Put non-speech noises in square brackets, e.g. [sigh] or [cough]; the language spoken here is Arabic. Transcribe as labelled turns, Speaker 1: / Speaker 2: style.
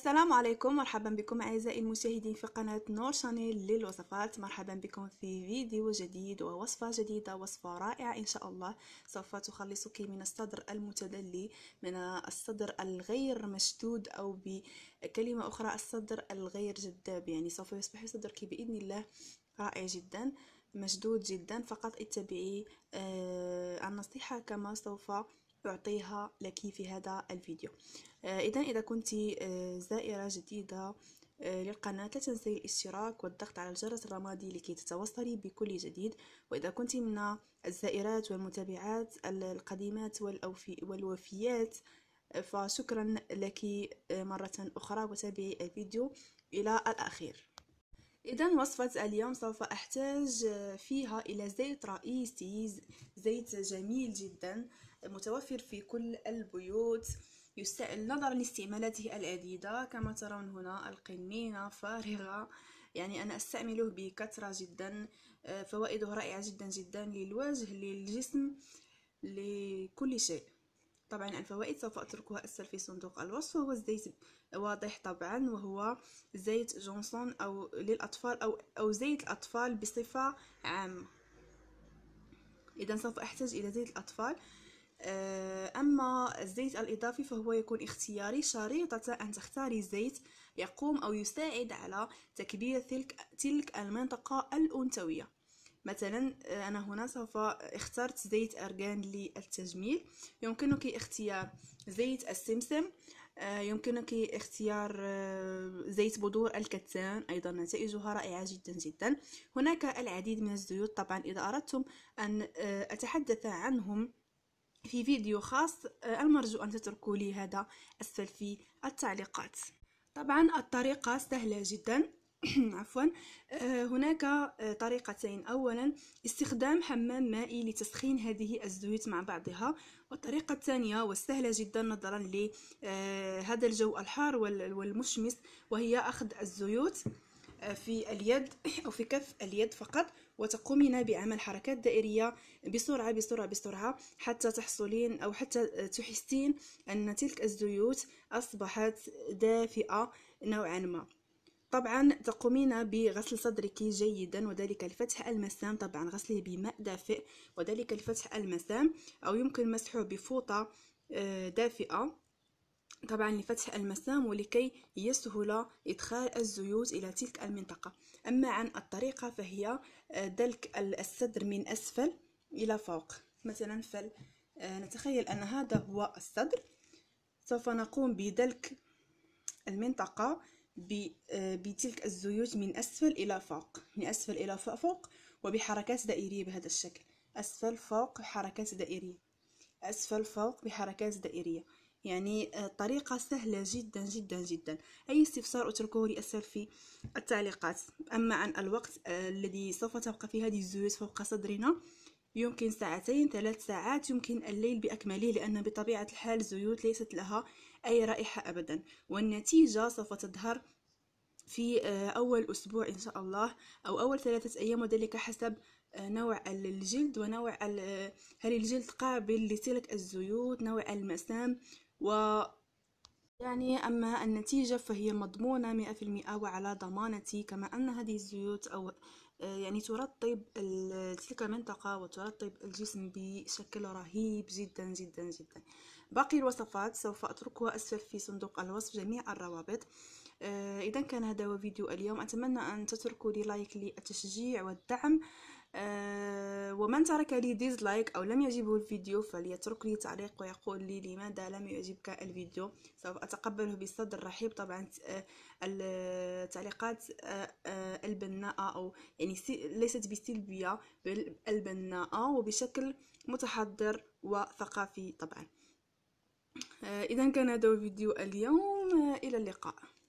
Speaker 1: السلام عليكم مرحبا بكم اعزائي المشاهدين في قناه نور شانيل للوصفات مرحبا بكم في فيديو جديد ووصفه جديده وصفه رائعه ان شاء الله سوف تخلصك من الصدر المتدلي من الصدر الغير مشدود او بكلمه اخرى الصدر الغير جذاب يعني سوف يصبح صدرك باذن الله رائع جدا مشدود جدا فقط اتبعي آه، النصيحه كما سوف أعطيها لك في هذا الفيديو آه، إذا إذا كنت آه، زائرة جديدة آه، للقناة لا تنسي الاشتراك والضغط على الجرس الرمادي لكي تتوصلي بكل جديد وإذا كنت من الزائرات والمتابعات القديمات والوفيات فشكرا لك مرة أخرى وتابعي الفيديو إلى الأخير إذا وصفة اليوم سوف أحتاج فيها إلى زيت رئيسي زيت جميل جدا متوفر في كل البيوت يستعمل نظرا لاستعمالاته العديدة كما ترون هنا القنينة فارغة يعني أنا أستعمله بكثرة جدا آه، فوائده رائعة جدا جدا للوجه للجسم لكل شيء طبعا الفوائد سوف أتركها أسفل في صندوق الوصف وهو الزيت واضح طبعا وهو زيت جونسون أو للأطفال أو, أو زيت الأطفال بصفة عامة إذا سوف أحتاج إلى زيت الأطفال آه، أما الزيت الإضافي فهو يكون اختياري شريطة أن تختاري زيت يقوم أو يساعد على تكبير تلك, تلك المنطقة الأنثوية مثلا آه، أنا هنا سوف اخترت زيت أرغان للتجميل يمكنك اختيار زيت السمسم آه، يمكنك اختيار آه، زيت بذور الكتان أيضا نتائجها رائعة جدا جدا هناك العديد من الزيوت طبعا إذا أردتم أن آه، أتحدث عنهم في فيديو خاص المرجو أن تتركوا لي هذا أسفل في التعليقات طبعا الطريقة سهلة جدا [coughs] عفوا آه، هناك آه، طريقتين اولا استخدام حمام مائي لتسخين هذه الزيوت مع بعضها والطريقه الثانيه والسهله جدا نظرا لهذا آه، الجو الحار والمشمس وهي اخذ الزيوت في اليد [coughs] او في كف اليد فقط وتقومين بعمل حركات دائريه بسرعه بسرعه بسرعه حتى تحصلين او حتى تحسين ان تلك الزيوت اصبحت دافئه نوعا ما طبعا تقومين بغسل صدرك جيدا وذلك لفتح المسام طبعا غسله بماء دافئ وذلك لفتح المسام أو يمكن مسحه بفوطة آه، دافئة طبعا لفتح المسام ولكي يسهل إدخال الزيوت إلى تلك المنطقة أما عن الطريقة فهي آه، دلك الصدر من أسفل إلى فوق مثلا فل آه، نتخيل أن هذا هو الصدر سوف نقوم بدلك المنطقة آه، بتلك الزيوت من أسفل إلى فوق من أسفل إلى فوق وبحركات دائرية بهذا الشكل أسفل فوق حركات دائرية أسفل فوق بحركات دائرية يعني آه، طريقة سهلة جدا جدا جدا أي استفسار أتركه لي أسفل في التعليقات أما عن الوقت آه، الذي سوف تبقى فيه هذه الزيوت فوق صدرنا يمكن ساعتين ثلاث ساعات يمكن الليل بأكمله لأن بطبيعة الحال الزيوت ليست لها أي رائحة أبدا والنتيجة سوف تظهر في آه، أول أسبوع إن شاء الله أو أول ثلاثة أيام وذلك حسب آه، نوع الجلد ونوع آه، هل الجلد قابل لسلك الزيوت نوع المسام و يعني أما النتيجة فهي مضمونة مئة في المئة وعلى ضمانتي كما أن هذه الزيوت أو آه، يعني ترطب تلك المنطقة وترطب الجسم بشكل رهيب جدا جدا جدا باقي الوصفات سوف أتركها أسفل في صندوق الوصف جميع الروابط آه، إذا كان هذا هو فيديو اليوم أتمنى أن تتركوا لي لايك للتشجيع والدعم آه، ومن ترك لي ديزلايك أو لم يعجبه الفيديو فليترك لي تعليق ويقول لي لماذا لم يعجبك الفيديو سوف أتقبله بصدر رحيب طبعا آه، التعليقات آه، البناءة أو يعني ليست بسلبية بل البناءة وبشكل متحضر وثقافي طبعا إذا كان هذا هو فيديو اليوم إلى اللقاء